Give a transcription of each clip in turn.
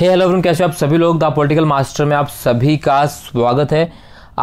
हे hello friend कैसे आप सभी लोग द पॉलिटिकल मास्टर में आप सभी का स्वागत है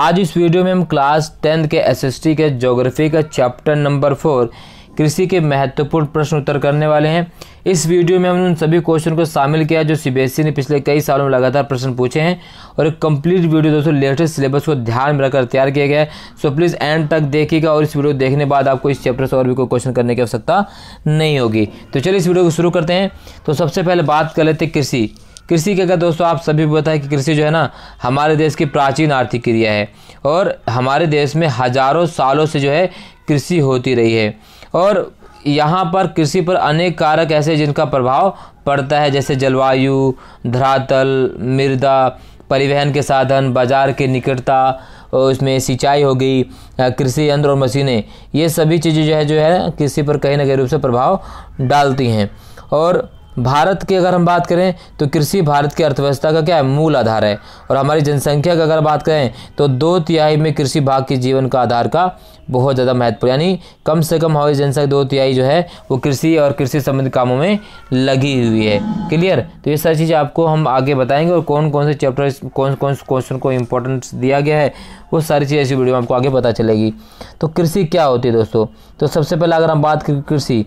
आज इस वीडियो में हम क्लास टेंथ के एसएसटी के ज्योग्राफी का चैप्टर नंबर फोर कृषि के महत्वपूर्ण प्रश्न उत्तर करने वाले हैं इस वीडियो में हमने उन सभी क्वेश्चन को शामिल किया जो सीबीएसई e ने पिछले कई सालों में लगातार प्रश्न पूछे हैं और एक कंप्लीट वीडियो दोस्तों लेटेस्ट सिलेबस को ध्यान में रखकर तैयार किया गया है सो प्लीज़ एंड तक देखिएगा और इस वीडियो देखने बाद आपको इस चैप्टर से और भी कोई क्वेश्चन करने की आवश्यकता नहीं होगी तो चलिए इस वीडियो को शुरू करते हैं तो सबसे पहले बात कर लेते कृषि कृषि के अगर दोस्तों आप सभी को बताएं कि कृषि जो है ना हमारे देश की प्राचीन आर्थिक क्रिया है और हमारे देश में हजारों सालों से जो है कृषि होती रही है और यहाँ पर कृषि पर अनेक कारक ऐसे जिनका प्रभाव पड़ता है जैसे जलवायु धरातल मृदा परिवहन के साधन बाज़ार के निकटता उसमें सिंचाई हो गई कृषि यंत्र और मशीनें ये सभी चीज़ें जो है जो है कृषि पर कहीं ना कहीं रूप से प्रभाव डालती हैं और भारत की अगर हम बात करें तो कृषि भारत की अर्थव्यवस्था का क्या है मूल आधार है और हमारी जनसंख्या की अगर बात करें तो दो तिहाई में कृषि भाग के जीवन का आधार का बहुत ज़्यादा महत्वपूर्ण यानी कम से कम हमारी जनसंख्या दो तिहाई जो है वो कृषि और कृषि संबंधित कामों में लगी हुई है क्लियर तो ये सारी चीज़ें आपको हम आगे बताएंगे और कौन कौन से चैप्टर कौन कौन से क्वेश्चन को इम्पोर्टेंस दिया गया है वो सारी चीज़ें ऐसी वीडियो में आपको आगे पता चलेगी तो कृषि क्या होती है दोस्तों तो सबसे पहले अगर हम बात करें कृषि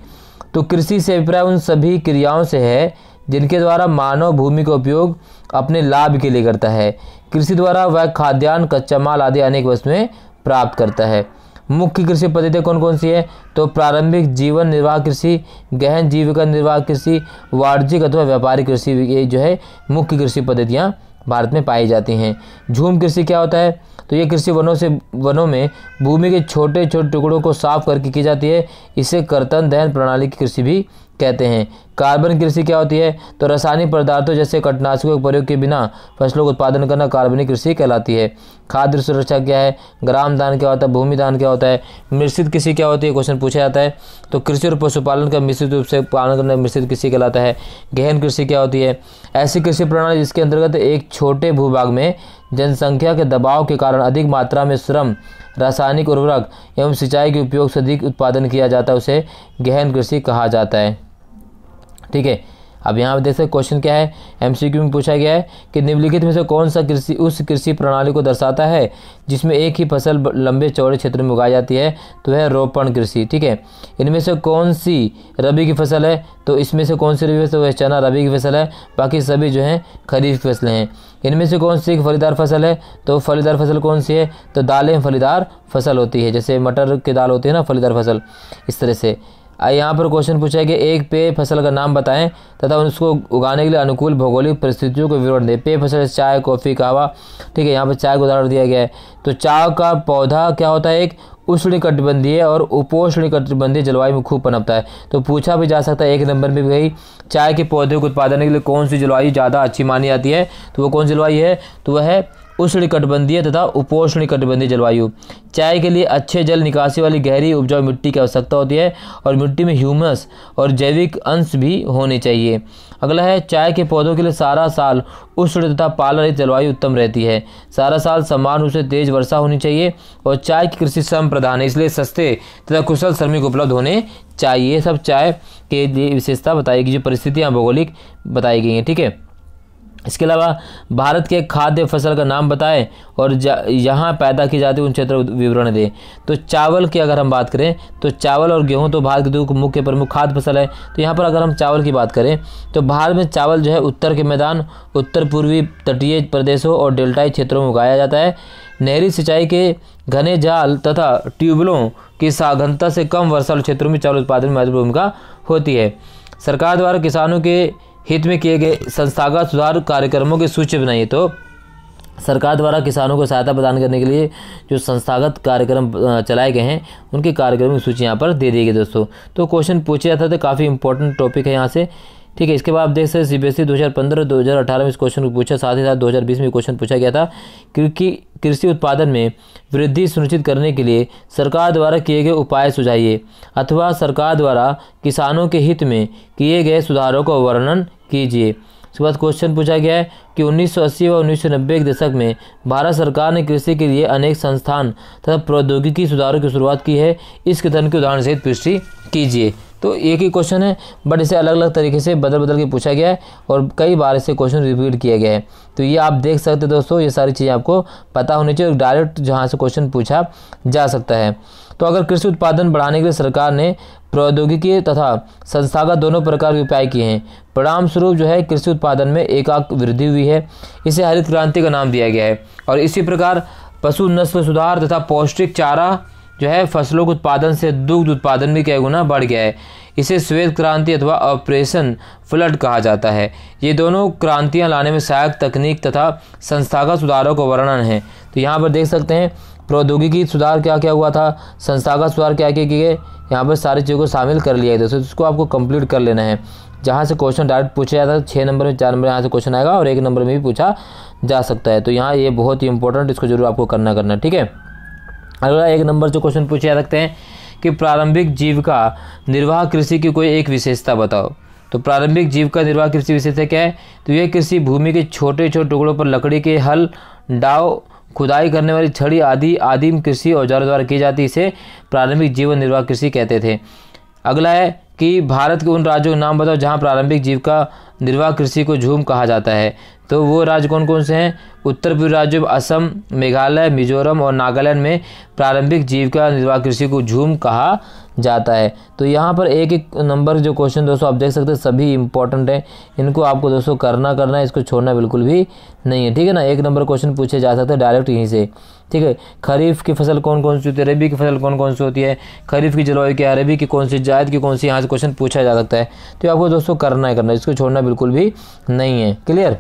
तो कृषि से अभिप्राय उन सभी क्रियाओं से है जिनके द्वारा मानव भूमि का उपयोग अपने लाभ के लिए करता है कृषि द्वारा वह खाद्यान्न कच्चा माल आदि अनेक वस्तुएं प्राप्त करता है मुख्य कृषि पद्धतियाँ कौन कौन सी है तो प्रारंभिक जीवन निर्वाह कृषि गहन जीविका निर्वाह कृषि वाणिज्यिक अथवा व्यापारिक कृषि ये जो है मुख्य कृषि पद्धतियाँ भारत में पाई जाती हैं झूम कृषि क्या होता है तो ये कृषि वनों से वनों में भूमि के छोटे छोटे टुकड़ों को साफ करके की जाती है इसे कर्तन दहन प्रणाली की कृषि भी कहते हैं कार्बन कृषि क्या होती है तो रासायनिक पदार्थों जैसे कटनाशकों के प्रयोग के बिना फसलों का उत्पादन करना कार्बनिक कृषि कहलाती है खाद्य सुरक्षा क्या है ग्राम दान क्या होता है भूमि दान क्या होता है मिश्रित कृषि क्या होती है क्वेश्चन पूछा जाता है तो कृषि और पशुपालन का मिश्रित रूप से पालन करना मिश्रित कृषि कहलाता है गहन कृषि क्या होती है ऐसी कृषि प्रणाली जिसके अंतर्गत एक छोटे भूभाग में जनसंख्या के दबाव के कारण अधिक मात्रा में श्रम रासायनिक उर्वरक एवं सिंचाई के उपयोग से अधिक उत्पादन किया जाता है उसे गहन कृषि कहा जाता है ठीक है अब यहाँ पर देख सकते क्वेश्चन क्या है एमसीक्यू में पूछा गया है कि निम्नलिखित में से कौन सा कृषि उस कृषि प्रणाली को दर्शाता है जिसमें एक ही फसल लंबे चौड़े क्षेत्र में उगाई जाती है तो है रोपण कृषि ठीक है इनमें से कौन सी रबी की फसल है तो इसमें से कौन सी रबी फसल है चना रबी की फसल है बाकी सभी जो हैं खरीफ की फसलें हैं इनमें से कौन सी फलीदार फसल है तो फलीदार फसल कौन सी है तो दालें फलीदार फसल होती है जैसे मटर की दाल होती है ना फलीदार फसल इस तरह से यहाँ पर क्वेश्चन पूछा है कि एक पेय फसल का नाम बताएं तथा उसको उगाने के लिए अनुकूल भौगोलिक परिस्थितियों को विवरण दें पेय फसल चाय कॉफ़ी कहवा ठीक है यहाँ पर चाय का उदाहरण दिया गया है तो चाय का पौधा क्या होता है एक उष्ण कटिबंधीय और उपोष्ण कटिबंधीय जलवायु में खूब पनपता है तो पूछा भी जा सकता है एक नंबर में भी चाय के पौधे को उत्पादन के लिए कौन सी जलवायु ज़्यादा अच्छी मानी जाती है तो वो कौन सी जलवायु है तो वह है उष्ण कटबंधीय तथा उपोष्ण कटबंधीय जलवायु चाय के लिए अच्छे जल निकासी वाली गहरी उपजाऊ मिट्टी की आवश्यकता होती है और मिट्टी में ह्यूमस और जैविक अंश भी होने चाहिए अगला है चाय के पौधों के लिए सारा साल उष्ण तथा पाला रहित जलवायु उत्तम रहती है सारा साल समान रूप से तेज वर्षा होनी चाहिए और चाय की कृषि श्रम प्रधान है इसलिए सस्ते तथा कुशल श्रमिक उपलब्ध होने चाहिए सब चाय के लिए विशेषता बताई गई जो परिस्थितियाँ भौगोलिक बताई गई हैं ठीक है थीके? इसके अलावा भारत के खाद्य फसल का नाम बताएं और यहाँ पैदा की जाती उन क्षेत्र विवरण दें तो चावल की अगर हम बात करें तो चावल और गेहूँ तो भारत के दो मुख्य प्रमुख खाद्य फसल है तो यहाँ पर अगर हम चावल की बात करें तो भारत में चावल जो है उत्तर के मैदान उत्तर पूर्वी तटीय प्रदेशों और डेल्टाई क्षेत्रों में उगाया जाता है नहरी सिंचाई के घने जाल तथा ट्यूबवेलों की साघनता से कम वर्षा क्षेत्रों में चावल उत्पादन में महत्वपूर्ण भूमिका होती है सरकार द्वारा किसानों के हित में किए गए संस्थागत सुधार कार्यक्रमों की सूची बनाई तो सरकार द्वारा किसानों को सहायता प्रदान करने के लिए जो संस्थागत कार्यक्रम चलाए गए हैं उनके कार्यक्रम की सूची यहाँ पर दे दी गई दोस्तों तो क्वेश्चन पूछे जाता था, था काफ़ी इंपॉर्टेंट टॉपिक है यहाँ से ठीक है इसके बाद आप देख सकते सी बी एस ई दो हज़ार पंद्रह दो हज़ार अठारह में इस क्वेश्चन को पूछा साथ ही साथ दो हज़ार बीस में क्वेश्चन पूछा गया था क्योंकि कृषि उत्पादन में वृद्धि सुनिश्चित करने के लिए सरकार द्वारा किए गए उपाय सुझाइए अथवा सरकार द्वारा किसानों के हित में किए गए सुधारों का वर्णन कीजिए उसके बाद क्वेश्चन पूछा गया है कि 1980 व 1990 के दशक में भारत सरकार ने कृषि के लिए अनेक संस्थान तथा प्रौद्योगिकी सुधारों की शुरुआत की है इस कथन के उदाहरण सहित पुष्टि कीजिए तो एक ही क्वेश्चन है बट इसे अलग अलग तरीके से बदल बदल के पूछा गया है और कई बार इसे क्वेश्चन रिपीट किया गया है तो ये आप देख सकते हैं दोस्तों ये सारी चीज़ें आपको पता होनी चाहिए और डायरेक्ट जहाँ से क्वेश्चन पूछा जा सकता है तो अगर कृषि उत्पादन बढ़ाने के लिए सरकार ने प्रौद्योगिकी तथा संस्थागत दोनों प्रकार के उपाय किए हैं परिणाम स्वरूप जो है कृषि उत्पादन में एकाक वृद्धि हुई है इसे हरित क्रांति का नाम दिया गया है और इसी प्रकार पशु नस्ल सुधार तथा पौष्टिक चारा जो है फसलों के उत्पादन से दुग्ध उत्पादन भी कई गुना बढ़ गया है इसे श्वेत क्रांति अथवा ऑपरेशन फ्लड कहा जाता है ये दोनों क्रांतियाँ लाने में सहायक तकनीक तथा संस्थागत सुधारों का वर्णन है तो यहाँ पर देख सकते हैं प्रौद्योगिकी सुधार क्या क्या हुआ था संस्थागत सुधार क्या क्या किए यहाँ पर सारी चीज़ों को शामिल कर लिया है दोस्तों इसको आपको कंप्लीट कर लेना है जहाँ से क्वेश्चन डायरेक्ट पूछा जाता है छः नंबर में चार नंबर यहाँ से क्वेश्चन आएगा और एक नंबर में भी पूछा जा सकता है तो यहाँ ये बहुत ही इंपॉर्टेंट इसको जरूर आपको करना करना ठीक है अगला एक नंबर जो क्वेश्चन पूछे जा सकते हैं कि प्रारंभिक जीव का निर्वाह कृषि की कोई एक विशेषता बताओ तो प्रारंभिक जीव का निर्वाह कृषि विशेषता क्या है तो यह कृषि भूमि के छोटे छोटे टुकड़ों पर लकड़ी के हल डाव खुदाई करने वाली छड़ी आदि आदिम कृषि औजारों द्वारा की जाती इसे प्रारंभिक जीवन निर्वाह कृषि कहते थे अगला है कि भारत के उन राज्यों के नाम बताओ जहाँ प्रारंभिक जीव का निर्वाह कृषि को झूम कहा जाता है तो वो राज्य कौन कौन से हैं उत्तर पूर्व राज्यों असम मेघालय मिजोरम और नागालैंड में प्रारंभिक जीविका निर्वाह कृषि को झूम कहा जाता है तो यहाँ पर एक एक नंबर जो क्वेश्चन दोस्तों आप देख सकते हैं सभी इंपॉर्टेंट हैं इनको आपको दोस्तों करना करना है इसको छोड़ना बिल्कुल भी नहीं है ठीक है ना एक नंबर क्वेश्चन पूछे जा सकते हैं डायरेक्ट यहीं से ठीक है खरीफ की फसल कौन कौन सी होती है रबी की फसल कौन कौन सी होती है खरीफ की जलवायु क्या है रबी की कौन सी जायद की कौन सी यहाँ से क्वेश्चन पूछा जा सकता है तो आपको दोस्तों करना है करना इसको छोड़ना बिल्कुल भी नहीं है क्लियर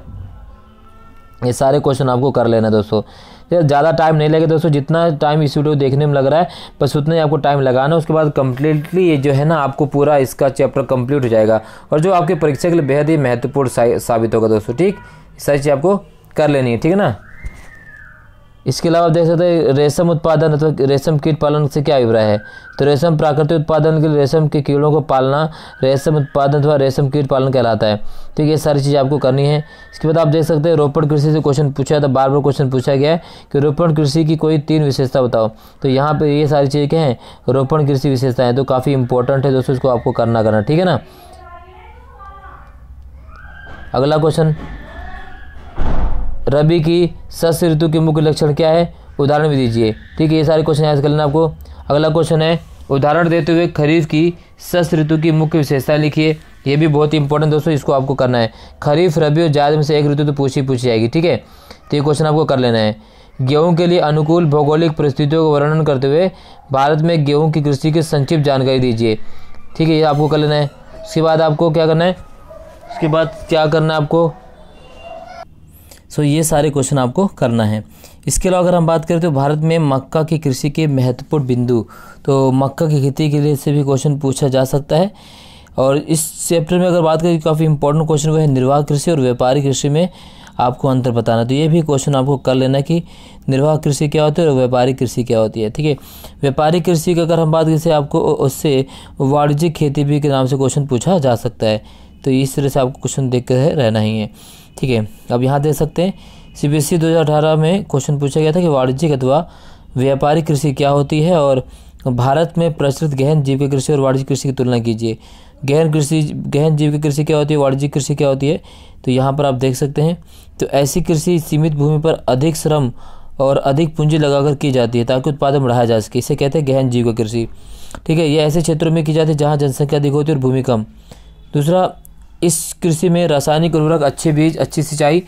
ये सारे क्वेश्चन आपको कर लेना दोस्तों ज़्यादा टाइम नहीं लगे दोस्तों जितना टाइम इस वीडियो देखने में लग रहा है बस उतना ही आपको टाइम लगाना है उसके बाद कम्प्लीटली जो है ना आपको पूरा इसका चैप्टर कंप्लीट हो जाएगा और जो आपके परीक्षा के लिए बेहद ही महत्वपूर्ण साबित होगा दोस्तों ठीक सारी चीज़ आपको कर लेनी है ठीक है ना इसके अलावा देख सकते हैं रेशम उत्पादन अथवा तो रेशम कीट पालन से क्या अभिप्राय है तो रेशम प्राकृतिक उत्पादन के लिए रेशम के कीड़ों को पालना रेशम उत्पादन अथवा तो रेशम कीट पालन कहलाता है ठीक है ये सारी चीज़ आपको करनी है इसके बाद आप देख सकते हैं रोपण कृषि से क्वेश्चन पूछा था बार बार क्वेश्चन पूछा गया है कि रोपण कृषि की कोई तीन विशेषता बताओ तो यहाँ पर ये सारी चीज़ें क्या हैं रोपण कृषि विशेषता है तो काफ़ी इंपॉर्टेंट है दोस्तों इसको आपको करना करना ठीक है ना अगला क्वेश्चन रबी की सस ऋतु के मुख्य लक्षण क्या है उदाहरण भी दीजिए ठीक है ये सारे क्वेश्चन याद कर लेना आपको अगला क्वेश्चन है उदाहरण देते हुए खरीफ की सस ऋतु की मुख्य विशेषताएं लिखिए ये भी बहुत इंपॉर्टेंट दोस्तों इसको आपको करना है खरीफ रबी और जायद में से एक ऋतु तो पूछी पूछी जाएगी ठीक है तो ये क्वेश्चन आपको कर लेना है गेहूं के लिए अनुकूल भौगोलिक परिस्थितियों का वर्णन करते हुए भारत में गेहूं की कृषि की संक्षिप्त जानकारी दीजिए ठीक है ये आपको कर लेना है उसके बाद आपको क्या करना है उसके बाद क्या करना है आपको सो ये सारे क्वेश्चन आपको करना है इसके अलावा अगर हम बात करें तो भारत में मक्का की कृषि के महत्वपूर्ण बिंदु तो मक्का की खेती के लिए से भी क्वेश्चन पूछा जा सकता है और इस चैप्टर में अगर बात करें काफ़ी इंपॉर्टेंट क्वेश्चन वो है निर्वाह कृषि और व्यापारिक कृषि में आपको अंतर बताना तो ये भी क्वेश्चन आपको कर लेना कि निर्वाह कृषि क्या होती है और व्यापारिक कृषि क्या होती है ठीक है व्यापारिक कृषि की अगर हम बात करें आपको उससे वाणिज्यिक खेती भी के नाम से क्वेश्चन पूछा जा सकता है तो इस तरह से आपको क्वेश्चन देख कर रहना ही है ठीक है अब यहाँ देख सकते हैं सी बी एस ई दो हज़ार अठारह में क्वेश्चन पूछा गया था कि वाणिज्यिक अथवा व्यापारिक कृषि क्या होती है और भारत में प्रचलित गहन जीविका कृषि और वाणिज्यिक कृषि की तुलना कीजिए गहन कृषि गहन जीविका कृषि क्या होती है वाणिज्यिक कृषि क्या होती है तो यहाँ पर आप देख सकते हैं तो ऐसी कृषि सीमित भूमि पर अधिक श्रम और अधिक पूंजी लगाकर की जाती है ताकि उत्पादन बढ़ाया जा सके इसे कहते हैं गहन जीविका कृषि ठीक है ये ऐसे क्षेत्रों में की जाती है जहाँ जनसंख्या अधिक होती है और भूमि कम दूसरा इस कृषि में रासायनिक उर्वरक अच्छे बीज अच्छी सिंचाई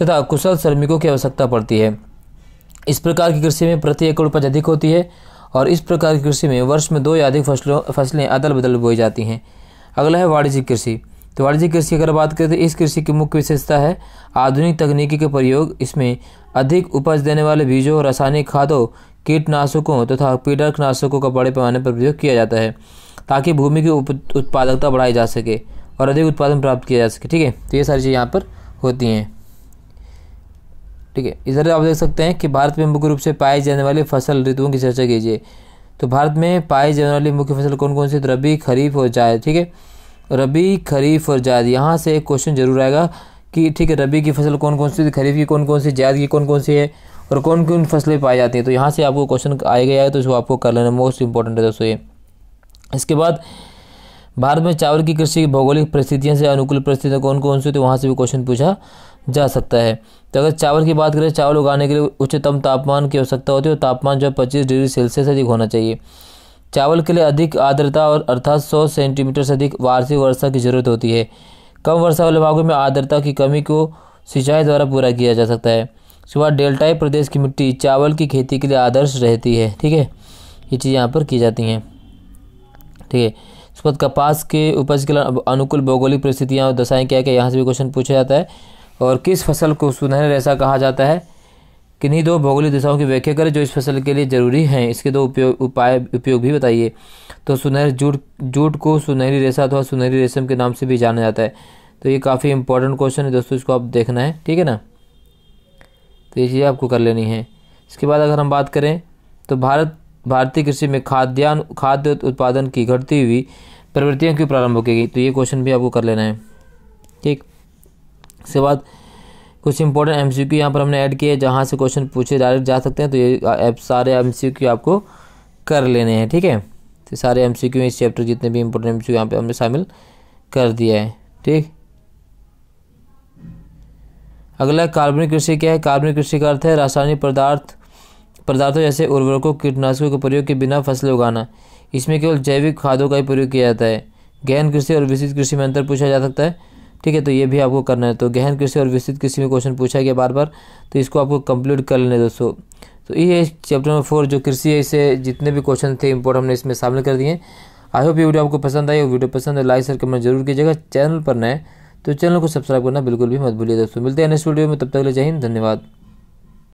तथा कुशल श्रमिकों की आवश्यकता पड़ती है इस प्रकार की कृषि में प्रति एकड़ उपज अधिक होती है और इस प्रकार की कृषि में वर्ष में दो या अधिक फसलों फसलें अदल बदल बोई जाती हैं अगला है वाणिज्यिक कृषि तो वाणिज्यिक कृषि अगर बात करें तो इस कृषि की मुख्य विशेषता है आधुनिक तकनीकी के प्रयोग इसमें अधिक उपज देने वाले बीजों रासायनिक खादों कीटनाशकों तथा तो पीड़कनाशकों का बड़े पैमाने पर प्रयोग किया जाता है ताकि भूमि की उत्पादकता बढ़ाई जा सके और अधिक उत्पादन प्राप्त किया जा सके ठीक है तो ये सारी चीज यहाँ पर होती हैं ठीक है इधर आप देख सकते हैं कि भारत में मुख्य रूप से पाए जाने वाली फसल ऋतुओं की चर्चा कीजिए तो भारत में पाए जाने वाली मुख्य फसल कौन कौन सी तो रबी खरीफ और जायद ठीक है रबी खरीफ और जायद यहाँ से एक क्वेश्चन जरूर आएगा कि ठीक है रबी की फसल कौन कौन सी खरीफ की कौन कौन सी जायद की कौन कौन सी है और कौन कौन फसलें पाई जाती हैं तो यहाँ से आपको क्वेश्चन आएगा है तो इसको आपको कर लेना मोस्ट इंपॉर्टेंट है दोस्तों ये इसके बाद भारत में चावल की कृषि की भौगोलिक परिस्थितियों से अनुकूल परिस्थितियाँ कौन कौन सी तो वहाँ से भी क्वेश्चन पूछा जा सकता है तो अगर चावल की बात करें चावल उगाने के लिए उच्चतम तापमान की आवश्यकता होती है और तापमान जो है पच्चीस डिग्री सेल्सियस अधिक होना चाहिए चावल के लिए अधिक आर्द्रता और अर्थात सौ सेंटीमीटर से अधिक वार्षिक वर्षा की जरूरत होती है कम वर्षा वाले भागों में आर्द्रता की कमी को सिंचाई द्वारा पूरा किया जा सकता है उसके बाद डेल्टाई प्रदेश की मिट्टी चावल की खेती के लिए आदर्श रहती है ठीक है ये चीज़ यहाँ पर की जाती हैं ठीक है उसके बाद कपास के उपज के अनुकूल भौगोलिक परिस्थितियाँ और दशाएँ क्या क्या यहाँ से भी क्वेश्चन पूछा जाता है और किस फसल को सुनहरे रेसा कहा जाता है किन्हीं दो भौगोलिक दिशाओं की व्याख्या करें जो इस फसल के लिए जरूरी हैं इसके दो उपयोग उपाय उपयोग भी बताइए तो सुनहरे जूट जूट को सुनहरी रेसा अथवा सुनहरी रेशम के नाम से भी जाना जाता है तो ये काफ़ी इंपॉर्टेंट क्वेश्चन है दोस्तों इसको आप देखना है ठीक है ना तो ये चीज़ें आपको कर लेनी है इसके बाद अगर हम बात करें तो भारत भारतीय कृषि में खाद्यान्न खाद्य उत्पादन की घटती हुई प्रवृत्तियाँ क्यों प्रारंभ हो गई तो ये क्वेश्चन भी आपको कर लेना है ठीक इसके बाद कुछ इंपॉर्टेंट एम सी यहाँ पर हमने ऐड किए जहाँ से क्वेश्चन पूछे डायरेक्ट जा सकते हैं तो ये सारे एम आपको कर लेने हैं ठीक है तो सारे एम सी इस चैप्टर जितने भी इंपॉर्टेंट एम सी यहाँ पर हमने शामिल कर दिया है ठीक अगला कार्बनिक कृषि क्या है कार्बनिक कृषि का अर्थ है रासायनिक पदार्थ पदार्थों जैसे उर्वरकों कीटनाशकों के प्रयोग के बिना फसलें उगाना इसमें केवल जैविक खादों का ही प्रयोग किया जाता है गहन कृषि और विस्तृत कृषि में अंतर पूछा जा सकता है ठीक है तो ये भी आपको करना है तो गहन कृषि और विस्तृत कृषि में क्वेश्चन पूछा गया बार बार तो इसको आपको कंप्लीट कर लेना दोस्तों तो ये चैप्टर नंबर फोर जो कृषि है इसे जितने भी क्वेश्चन थे इम्पोर्ट हमने इसमें शामिल कर दिए आई होप ये वीडियो आपको पसंद आई वीडियो पसंद है लाइक शेयर कमेंट जरूर कीजिएगा चैनल पर नए तो चैनल को सब्सक्राइब करना बिल्कुल भी मत भूलिए दोस्तों मिलते हैं नेक्स्ट वीडियो में तब तक ले जय धन्यवाद